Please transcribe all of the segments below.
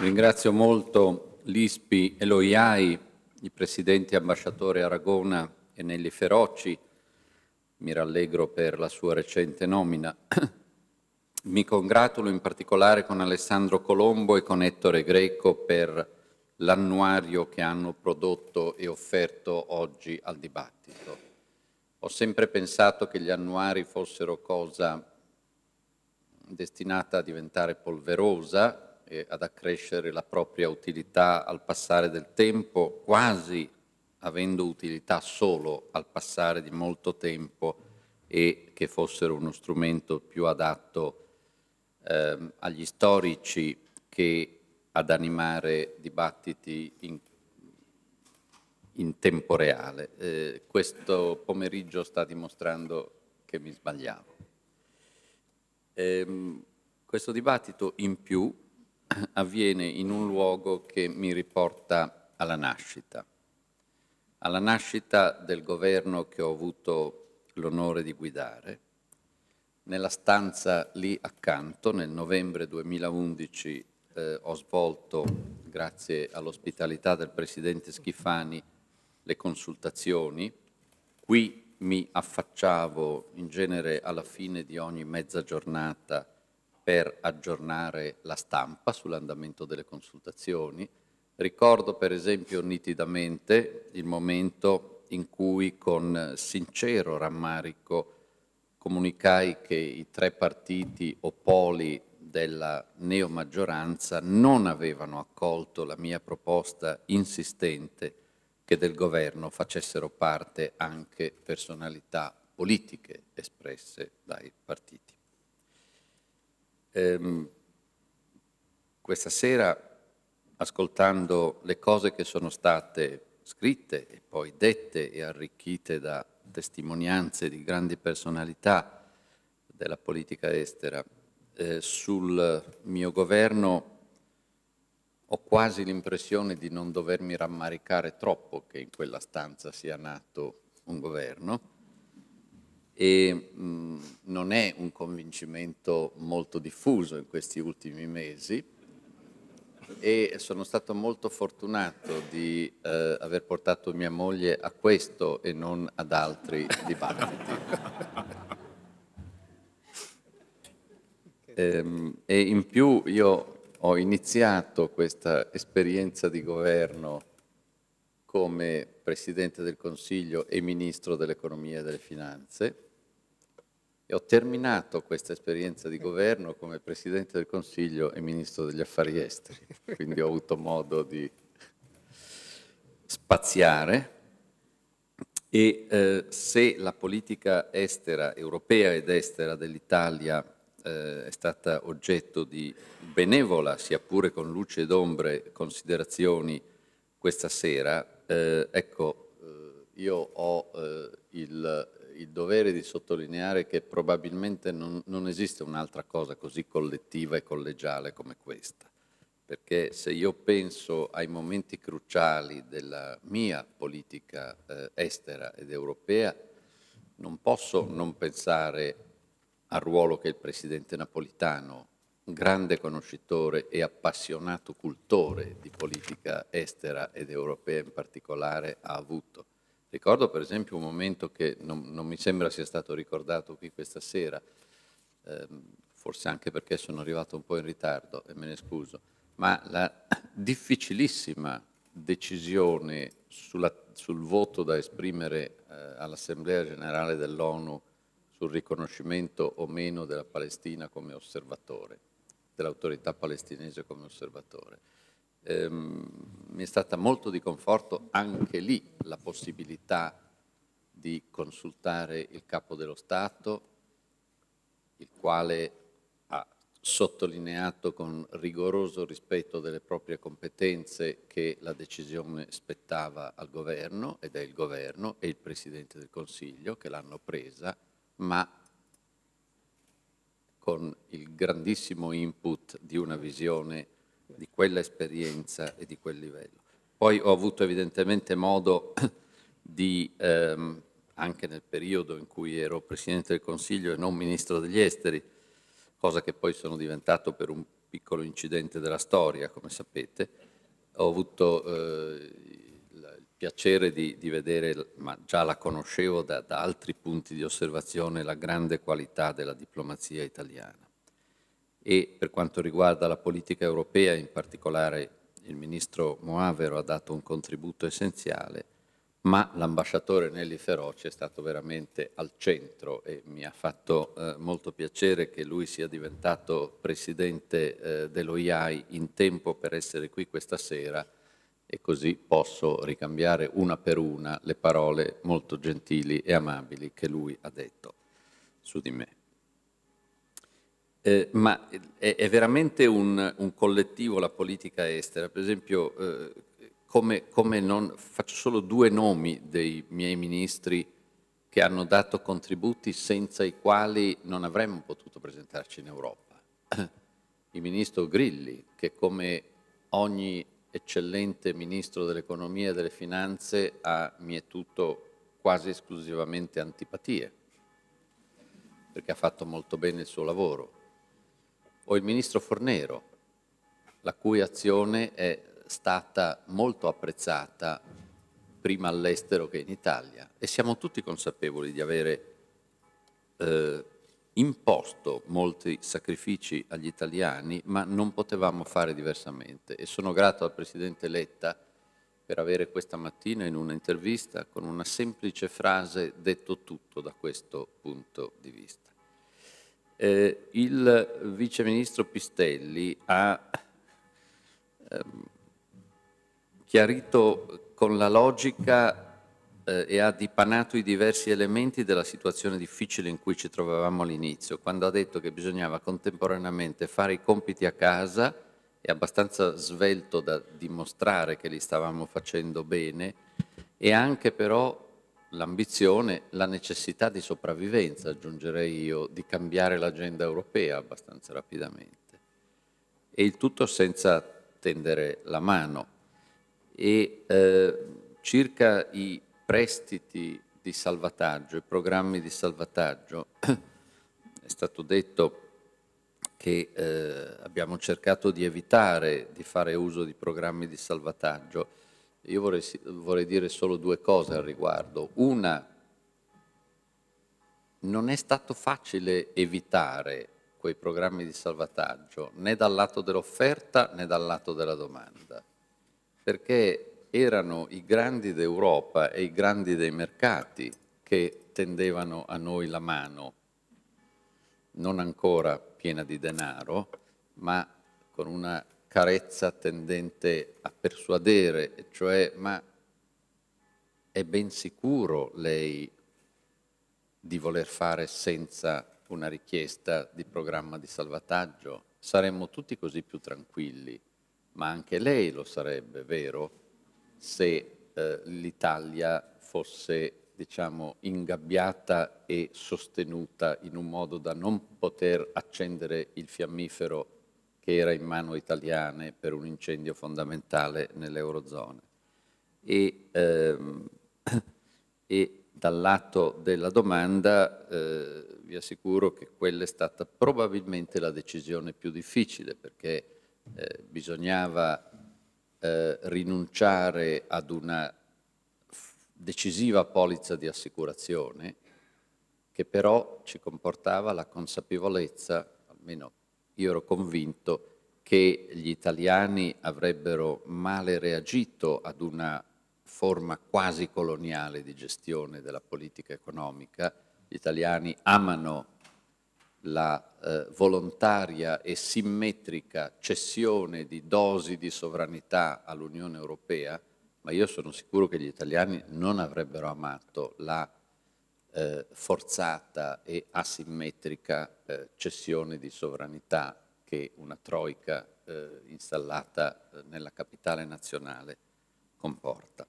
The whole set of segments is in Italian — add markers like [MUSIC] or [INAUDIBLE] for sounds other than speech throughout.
Ringrazio molto l'ISPI e l'OIAI, i presidenti ambasciatore Aragona e Nelli Feroci. mi rallegro per la sua recente nomina. [CLEARS THROAT] Mi congratulo in particolare con Alessandro Colombo e con Ettore Greco per l'annuario che hanno prodotto e offerto oggi al dibattito. Ho sempre pensato che gli annuari fossero cosa destinata a diventare polverosa, e ad accrescere la propria utilità al passare del tempo, quasi avendo utilità solo al passare di molto tempo e che fossero uno strumento più adatto eh, agli storici che ad animare dibattiti in, in tempo reale. Eh, questo pomeriggio sta dimostrando che mi sbagliavo. Eh, questo dibattito in più avviene in un luogo che mi riporta alla nascita, alla nascita del governo che ho avuto l'onore di guidare, nella stanza lì accanto, nel novembre 2011 eh, ho svolto, grazie all'ospitalità del Presidente Schifani, le consultazioni. Qui mi affacciavo in genere alla fine di ogni mezza giornata per aggiornare la stampa sull'andamento delle consultazioni. Ricordo per esempio nitidamente il momento in cui con sincero rammarico comunicai che i tre partiti o poli della neomaggioranza non avevano accolto la mia proposta insistente che del governo facessero parte anche personalità politiche espresse dai partiti. Ehm, questa sera, ascoltando le cose che sono state scritte e poi dette e arricchite da testimonianze di grandi personalità della politica estera, eh, sul mio governo ho quasi l'impressione di non dovermi rammaricare troppo che in quella stanza sia nato un governo e mh, non è un convincimento molto diffuso in questi ultimi mesi e sono stato molto fortunato di eh, aver portato mia moglie a questo e non ad altri [LAUGHS] dibattiti. ehm, e in più io ho iniziato questa esperienza di governo come Presidente del Consiglio e Ministro dell'Economia e delle Finanze e ho terminato questa esperienza di governo come Presidente del Consiglio e Ministro degli Affari Esteri, quindi ho avuto modo di spaziare e eh, se la politica estera, europea ed estera dell'Italia eh, è stata oggetto di benevola, sia pure con luce ed ombre, considerazioni questa sera, eh, ecco, eh, io ho eh, il il dovere di sottolineare che probabilmente non, non esiste un'altra cosa così collettiva e collegiale come questa, perché se io penso ai momenti cruciali della mia politica eh, estera ed europea, non posso non pensare al ruolo che il presidente napolitano, grande conoscitore e appassionato cultore di politica estera ed europea in particolare, ha avuto Ricordo per esempio un momento che non, non mi sembra sia stato ricordato qui questa sera, eh, forse anche perché sono arrivato un po' in ritardo e me ne scuso, ma la [COUGHS] difficilissima decisione sulla, sul voto da esprimere eh, all'Assemblea generale dell'ONU sul riconoscimento o meno della Palestina come osservatore, dell'autorità palestinese come osservatore ehm, mi è stata molto di conforto anche lì la possibilità di consultare il capo dello Stato, il quale ha sottolineato con rigoroso rispetto delle proprie competenze che la decisione spettava al governo ed è il governo e il Presidente del Consiglio che l'hanno presa, ma con il grandissimo input di una visione di quella esperienza e di quel livello. Poi ho avuto evidentemente modo [COUGHS] di, ehm, anche nel periodo in cui ero Presidente del Consiglio e non Ministro degli Esteri, cosa che poi sono diventato per un piccolo incidente della storia, come sapete, ho avuto eh, il piacere di, di, vedere, ma già la conoscevo da, da altri punti di osservazione, la grande qualità della diplomazia italiana e per quanto riguarda la politica europea, in particolare il ministro Moavero ha dato un contributo essenziale, ma l'ambasciatore Nelli Feroci è stato veramente al centro e mi ha fatto eh, molto piacere che lui sia diventato presidente eh, dell'OIAI in tempo per essere qui questa sera e così posso ricambiare una per una le parole molto gentili e amabili che lui ha detto su di me. Eh, ma eh, è, è veramente un, un, collettivo la politica estera, per esempio eh, come, come non, faccio solo due nomi dei miei ministri che hanno dato contributi senza i quali non avremmo potuto presentarci in Europa. [CLEARS THROAT] Il ministro Grilli, che come ogni eccellente ministro dell'economia e delle finanze ha mietuto quasi esclusivamente antipatie, perché ha fatto molto bene il suo lavoro o il ministro Fornero, la cui azione è stata molto apprezzata prima all'estero che in Italia e siamo tutti consapevoli di avere eh, imposto molti sacrifici agli italiani, ma non potevamo fare diversamente e sono grato al Presidente Letta per avere questa mattina in un'intervista con una semplice frase detto tutto da questo punto di vista. Eh, il vice ministro Pistelli ha ehm, chiarito con la logica eh, e ha dipanato i diversi elementi della situazione difficile in cui ci trovavamo all'inizio, quando ha detto che bisognava contemporaneamente fare i compiti a casa, è abbastanza svelto da dimostrare che li stavamo facendo bene, e anche però l'ambizione, la necessità di sopravvivenza, aggiungerei io, di cambiare l'agenda europea abbastanza rapidamente. E il tutto senza tendere la mano. E eh, circa i prestiti di salvataggio, i programmi di salvataggio, [CLEARS THROAT] è stato detto che eh, abbiamo cercato di evitare di fare uso di programmi di salvataggio io vorrei, vorrei dire solo due cose al riguardo. Una, non è stato facile evitare quei programmi di salvataggio né dal lato dell'offerta né dal lato della domanda, perché erano i grandi d'Europa e i grandi dei mercati che tendevano a noi la mano, non ancora piena di denaro, ma con una carezza tendente a persuadere, cioè ma è ben sicuro lei di voler fare senza una richiesta di programma di salvataggio? Saremmo tutti così più tranquilli, ma anche lei lo sarebbe, vero? Se eh, l'Italia fosse diciamo, ingabbiata e sostenuta in un modo da non poter accendere il fiammifero che era in mano italiane per un incendio fondamentale nell'Eurozona. E, ehm, [COUGHS] e, dal lato della domanda eh, vi assicuro che quella è stata probabilmente la decisione più difficile perché eh, bisognava eh, rinunciare ad una decisiva polizza di assicurazione che però ci comportava la consapevolezza, almeno io ero convinto che gli italiani avrebbero male reagito ad una forma quasi coloniale di gestione della politica economica. Gli italiani amano la eh, volontaria e simmetrica cessione di dosi di sovranità all'Unione Europea, ma io sono sicuro che gli italiani non avrebbero amato la eh, forzata e asimmetrica eh, cessione di sovranità che una troica eh, installata eh, nella capitale nazionale comporta.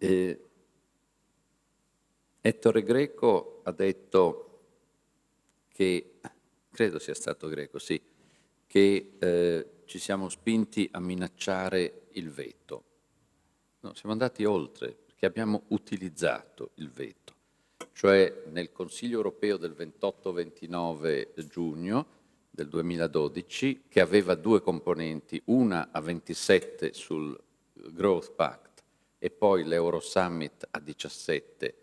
E Ettore Greco ha detto che, credo sia stato Greco, sì, che eh, ci siamo spinti a minacciare il veto. No, siamo andati oltre, che abbiamo utilizzato il veto, cioè nel Consiglio europeo del 28-29 giugno del 2012, che aveva due componenti, una a 27 sul Growth Pact e poi l'Euro Summit a 17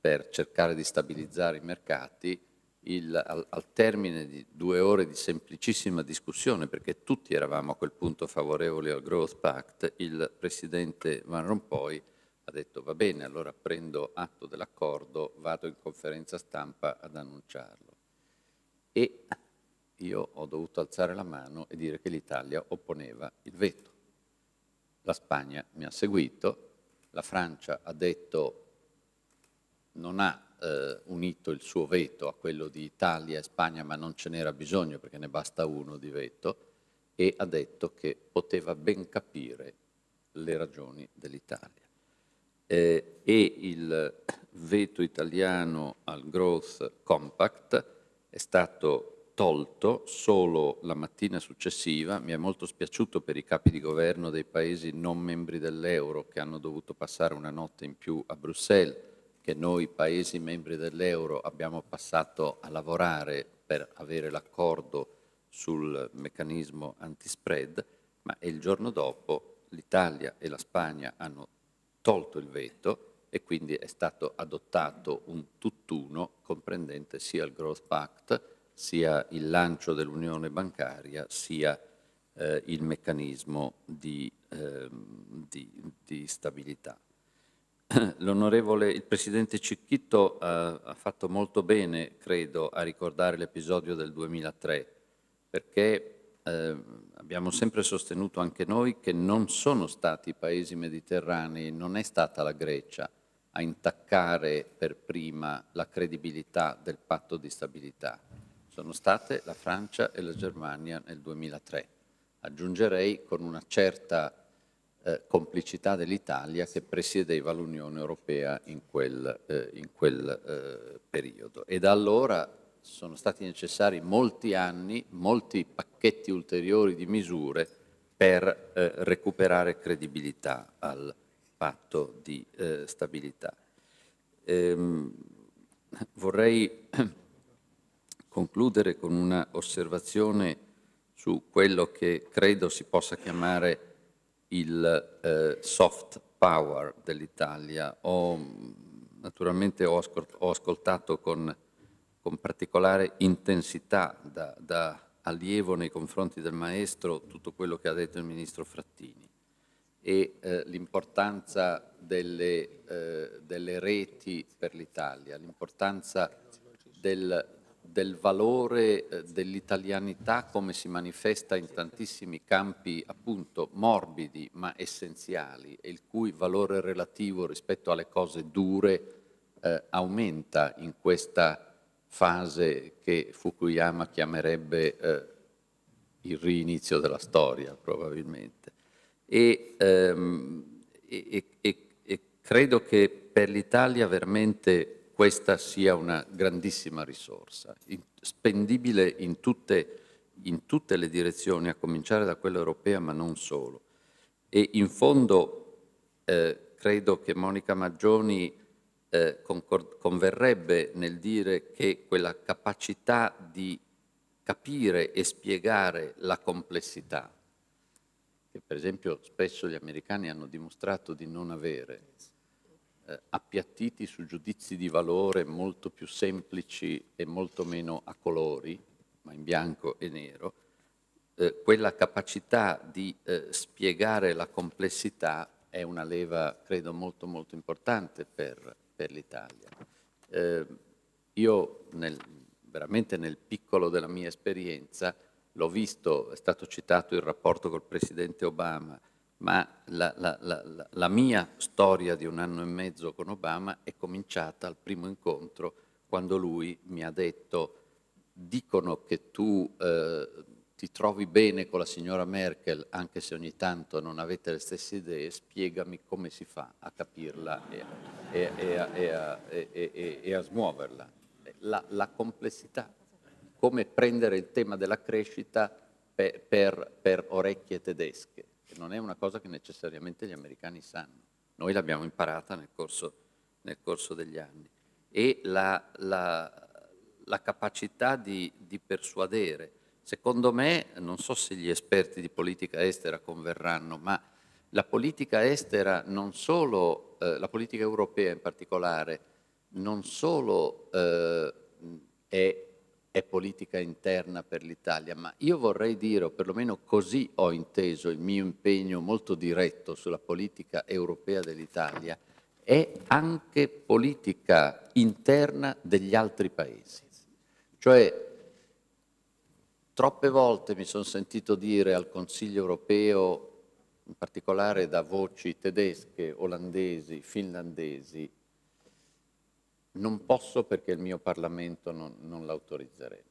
per cercare di stabilizzare i mercati, il, al, al, termine di due ore di semplicissima discussione, perché tutti eravamo a quel punto favorevoli al Growth Pact, il presidente Van Rompuy ha detto va bene, allora prendo atto dell'accordo, vado in conferenza stampa ad annunciarlo. E io ho dovuto alzare la mano e dire che l'Italia opponeva il veto. La Spagna mi ha seguito, la Francia ha detto non ha eh, unito il suo veto a quello di Italia e Spagna, ma non ce n'era bisogno perché ne basta uno di veto, e ha detto che poteva ben capire le ragioni dell'Italia eh, e il veto italiano al Growth Compact è stato tolto solo la mattina successiva, mi è molto spiaciuto per i capi di governo dei paesi non membri dell'euro che hanno dovuto passare una notte in più a Bruxelles, che noi paesi membri dell'euro abbiamo passato a lavorare per avere l'accordo sul meccanismo anti-spread, ma il giorno dopo l'Italia e la Spagna hanno tolto il veto e quindi è stato adottato un tutt'uno comprendente sia il Growth Pact, sia il lancio dell'unione bancaria, sia eh, il meccanismo di, eh, di, di stabilità. [CLEARS THROAT] L'onorevole, il presidente Cicchitto eh, ha fatto molto bene, credo, a ricordare l'episodio del 2003, perché eh, abbiamo sempre sostenuto anche noi che non sono stati i paesi mediterranei, non è stata la Grecia a intaccare per prima la credibilità del patto di stabilità. Sono state la Francia e la Germania nel 2003. Aggiungerei con una certa eh, complicità dell'Italia che presiedeva l'Unione Europea in quel, eh, in quel eh, periodo. E da allora sono stati necessari molti anni, molti pacchetti ulteriori di misure per eh, recuperare credibilità al patto di eh, stabilità. Ehm, vorrei [CLEARS THROAT] concludere con un'osservazione su quello che credo si possa chiamare il eh, soft power dell'Italia. Naturalmente ho, ascolt ho ascoltato con con particolare intensità da, da, allievo nei confronti del maestro tutto quello che ha detto il ministro Frattini e eh, l'importanza delle, eh, delle, reti per l'Italia, l'importanza del, del, valore eh, dell'italianità come si manifesta in tantissimi campi appunto morbidi ma essenziali e il cui valore relativo rispetto alle cose dure eh, aumenta in questa fase che Fukuyama chiamerebbe eh, il rinizio della storia, probabilmente. E, ehm, e, e, e credo che per l'Italia veramente questa sia una grandissima risorsa, in, spendibile in tutte, in tutte le direzioni, a cominciare da quella europea, ma non solo. E in fondo eh, credo che Monica Maggioni eh, converrebbe nel dire che quella capacità di capire e spiegare la complessità, che per esempio spesso gli americani hanno dimostrato di non avere, eh, appiattiti su giudizi di valore molto più semplici e molto meno a colori, ma in bianco e nero, eh, quella capacità di eh, spiegare la complessità è una leva, credo, molto molto importante per per l'Italia. Eh, io nel, veramente nel piccolo della mia esperienza l'ho visto, è stato citato il rapporto col Presidente Obama, ma la, la, la, la, mia storia di un anno e mezzo con Obama è cominciata al primo incontro quando lui mi ha detto dicono che tu eh, ti trovi bene con la signora Merkel, anche se ogni tanto non avete le stesse idee, spiegami come si fa a capirla e, e, e, a, e a, smuoverla. La, la, complessità, come prendere il tema della crescita per, per, per orecchie tedesche, che non è una cosa che necessariamente gli americani sanno. Noi l'abbiamo imparata nel corso, nel corso degli anni. E la, la, la capacità di, di persuadere Secondo me, non so se gli esperti di politica estera converranno, ma la politica estera non solo, eh, la politica europea in particolare, non solo eh, è, è politica interna per l'Italia, ma io vorrei dire, o perlomeno così ho inteso il mio impegno molto diretto sulla politica europea dell'Italia, è anche politica interna degli altri paesi. Cioè Troppe volte mi sono sentito dire al Consiglio europeo, in particolare da voci tedesche, olandesi, finlandesi, non posso perché il mio Parlamento non, non l'autorizzerebbe.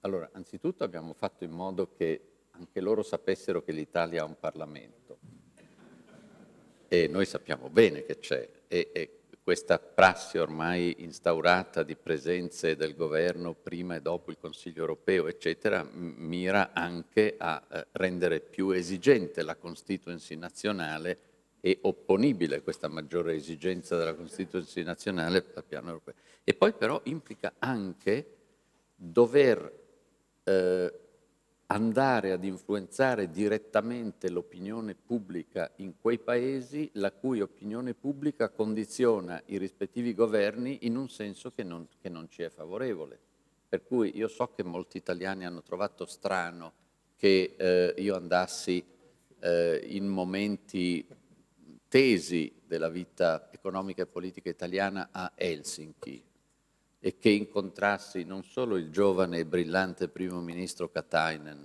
Allora, anzitutto abbiamo fatto in modo che anche loro sapessero che l'Italia ha un Parlamento. E noi sappiamo bene che c'è. E, e questa prassi ormai instaurata di presenze del governo prima e dopo il Consiglio europeo, eccetera, mira anche a eh, rendere più esigente la constituency nazionale e opponibile questa maggiore esigenza della constituency nazionale al piano europeo. E poi però implica anche dover eh, andare ad influenzare direttamente l'opinione pubblica in quei paesi la cui opinione pubblica condiziona i rispettivi governi in un senso che non, che non ci è favorevole. Per cui io so che molti italiani hanno trovato strano che eh, io andassi eh, in momenti tesi della vita economica e politica italiana a Helsinki, e che incontrassi non solo il giovane e brillante primo ministro Katainen,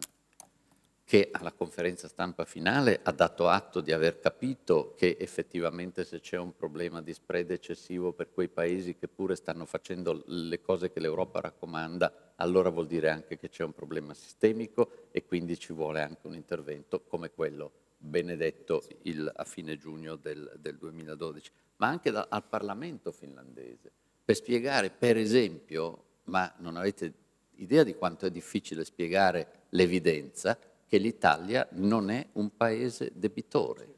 che alla conferenza stampa finale ha dato atto di aver capito che effettivamente se c'è un problema di spread eccessivo per quei paesi che pure stanno facendo le cose che l'Europa raccomanda, allora vuol dire anche che c'è un problema sistemico e quindi ci vuole anche un intervento come quello benedetto il, a fine giugno del, del 2012, ma anche da, al Parlamento finlandese per spiegare, per esempio, ma non avete idea di quanto è difficile spiegare l'evidenza, che l'Italia non è un paese debitore,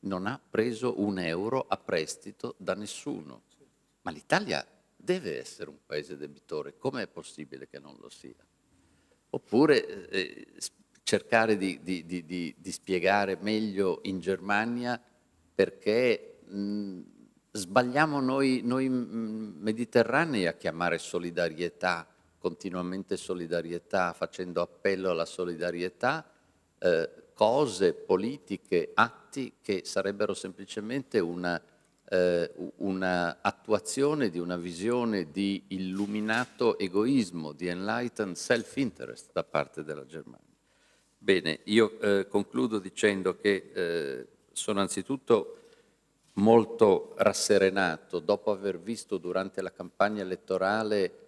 non ha preso un euro a prestito da nessuno. Ma l'Italia deve essere un paese debitore, come è possibile che non lo sia? Oppure eh, eh cercare di, di, di, di, spiegare meglio in Germania perché mh, sbagliamo noi, noi mm, mediterranei a chiamare solidarietà, continuamente solidarietà, facendo appello alla solidarietà, eh, cose, politiche, atti che sarebbero semplicemente una, eh, una attuazione di una visione di illuminato egoismo, di enlightened self-interest da parte della Germania. Bene, io eh, concludo dicendo che eh, sono anzitutto molto rasserenato dopo aver visto durante la campagna elettorale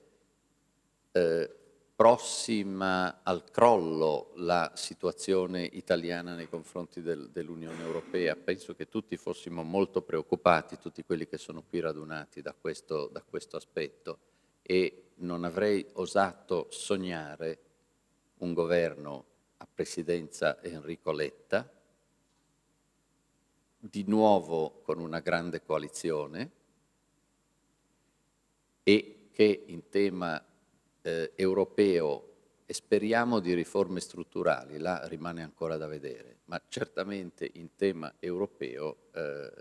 eh, prossima al crollo la situazione italiana nei confronti del, dell'Unione Europea. Penso che tutti fossimo molto preoccupati, tutti quelli che sono qui radunati da questo, da questo aspetto e non avrei osato sognare un governo a presidenza Enrico Letta, di nuovo con una grande coalizione e che in tema eh, europeo speriamo di riforme strutturali, là rimane ancora da vedere, ma certamente in tema europeo eh,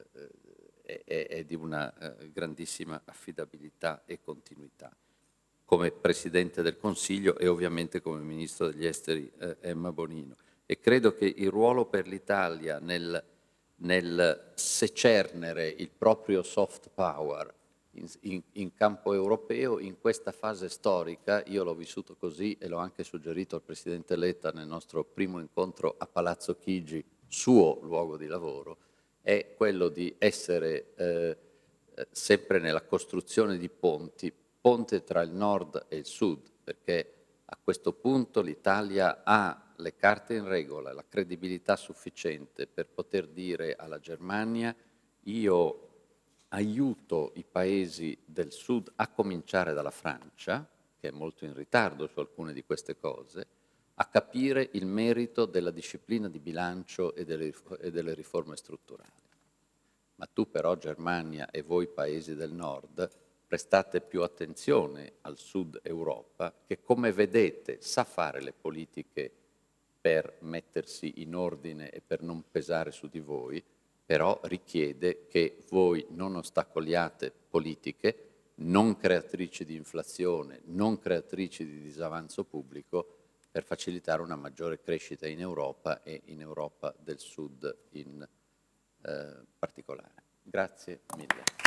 eh, è, è, di una eh, grandissima affidabilità e continuità. Come Presidente del Consiglio e ovviamente come Ministro degli Esteri eh, Emma Bonino. E credo che il ruolo per l'Italia nel nel secernere il proprio soft power in, in, in, campo europeo, in questa fase storica, io l'ho vissuto così e l'ho anche suggerito al Presidente Letta nel nostro primo incontro a Palazzo Chigi, suo luogo di lavoro, è quello di essere eh, eh sempre nella costruzione di ponti, ponte tra il nord e il sud, perché a questo punto l'Italia ha le carte in regola, la credibilità sufficiente per poter dire alla Germania io aiuto i paesi del sud a cominciare dalla Francia, che è molto in ritardo su alcune di queste cose, a capire il merito della disciplina di bilancio e delle, e delle riforme strutturali. Ma tu però Germania e voi paesi del nord prestate più attenzione al sud Europa che come vedete sa fare le politiche per mettersi in ordine e per non pesare su di voi, però richiede che voi non ostacoliate politiche non creatrici di inflazione, non creatrici di disavanzo pubblico, per facilitare una maggiore crescita in Europa e in Europa del Sud in eh, particolare. Grazie mille.